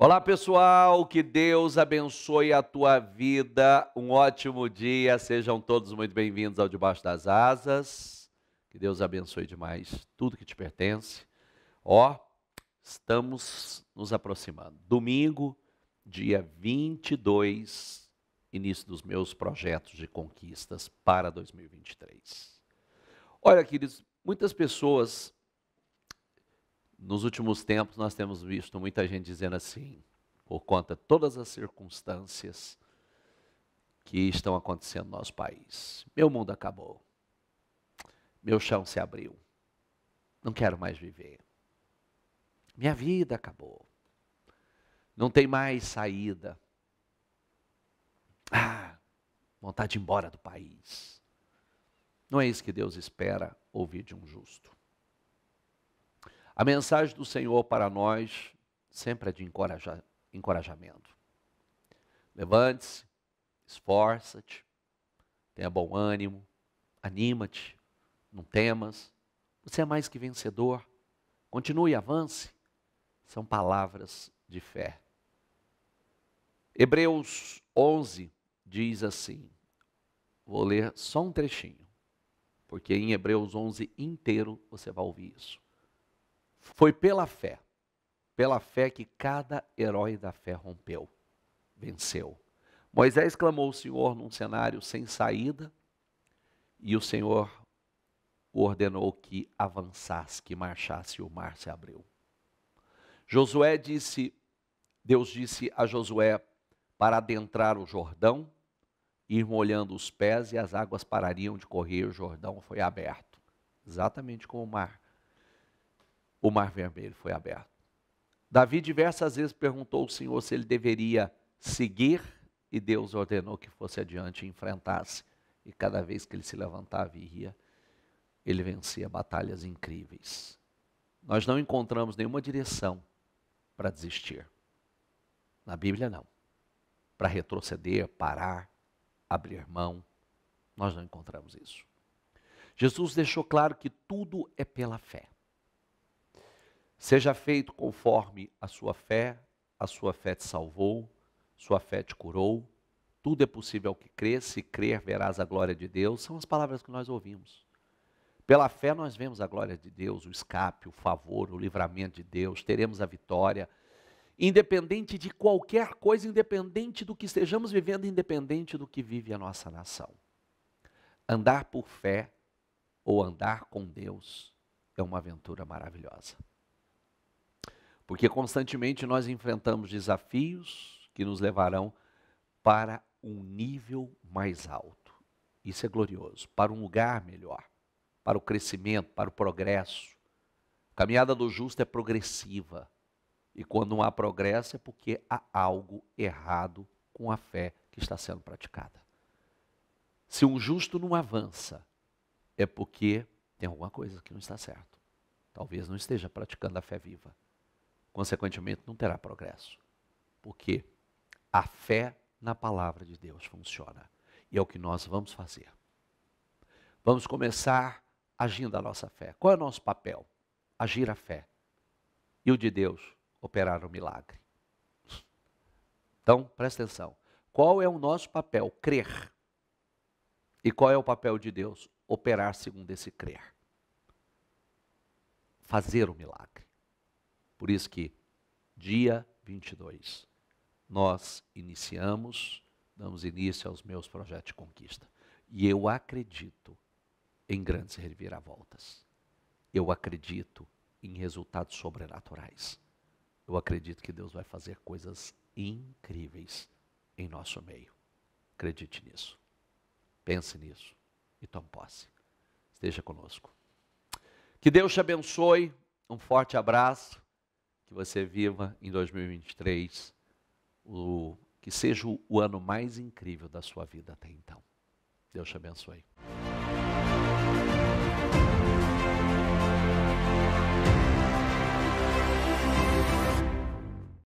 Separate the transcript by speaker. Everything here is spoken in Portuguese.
Speaker 1: Olá, pessoal, que Deus abençoe a tua vida. Um ótimo dia. Sejam todos muito bem-vindos ao Debaixo das Asas. Que Deus abençoe demais tudo que te pertence. Ó, estamos nos aproximando. Domingo, dia 22, início dos meus projetos de conquistas para 2023. Olha, queridos, muitas pessoas nos últimos tempos, nós temos visto muita gente dizendo assim, por conta de todas as circunstâncias que estão acontecendo no nosso país: meu mundo acabou, meu chão se abriu, não quero mais viver, minha vida acabou, não tem mais saída. Ah, vontade de ir embora do país. Não é isso que Deus espera ouvir de um justo. A mensagem do Senhor para nós sempre é de encoraja, encorajamento. Levante-se, esforça-te, tenha bom ânimo, anima-te, não temas. Você é mais que vencedor. Continue, avance. São palavras de fé. Hebreus 11 diz assim. Vou ler só um trechinho, porque em Hebreus 11 inteiro você vai ouvir isso. Foi pela fé, pela fé que cada herói da fé rompeu, venceu. Moisés clamou o Senhor num cenário sem saída, e o Senhor ordenou que avançasse, que marchasse, e o mar se abriu. Josué disse, Deus disse a Josué para adentrar o Jordão, ir molhando os pés e as águas parariam de correr, o Jordão foi aberto, exatamente como o mar o mar vermelho foi aberto. Davi diversas vezes perguntou ao Senhor se ele deveria seguir, e Deus ordenou que fosse adiante e enfrentasse. E cada vez que ele se levantava e ia, ele vencia batalhas incríveis. Nós não encontramos nenhuma direção para desistir. Na Bíblia, não. Para retroceder, parar, abrir mão. Nós não encontramos isso. Jesus deixou claro que tudo é pela fé. Seja feito conforme a sua fé, a sua fé te salvou, sua fé te curou. Tudo é possível ao que crê, se crer, verás a glória de Deus. São as palavras que nós ouvimos. Pela fé nós vemos a glória de Deus, o escape, o favor, o livramento de Deus, teremos a vitória. Independente de qualquer coisa, independente do que estejamos vivendo, independente do que vive a nossa nação. Andar por fé ou andar com Deus é uma aventura maravilhosa. Porque constantemente nós enfrentamos desafios que nos levarão para um nível mais alto. Isso é glorioso, para um lugar melhor, para o crescimento, para o progresso. A caminhada do justo é progressiva. E quando não há progresso é porque há algo errado com a fé que está sendo praticada. Se um justo não avança, é porque tem alguma coisa que não está certo. Talvez não esteja praticando a fé viva. Consequentemente, não terá progresso. Porque a fé na palavra de Deus funciona. E é o que nós vamos fazer. Vamos começar agindo a nossa fé. Qual é o nosso papel? Agir a fé. E o de Deus, operar o milagre. Então, presta atenção. Qual é o nosso papel? Crer. E qual é o papel de Deus? Operar segundo esse crer. Fazer o milagre. Por isso que dia 22 nós iniciamos, damos início aos meus projetos de conquista. E eu acredito em grandes reviravoltas. Eu acredito em resultados sobrenaturais. Eu acredito que Deus vai fazer coisas incríveis em nosso meio. Acredite nisso. Pense nisso e tome posse. Esteja conosco. Que Deus te abençoe. Um forte abraço que você viva em 2023, o, que seja o ano mais incrível da sua vida até então. Deus te abençoe.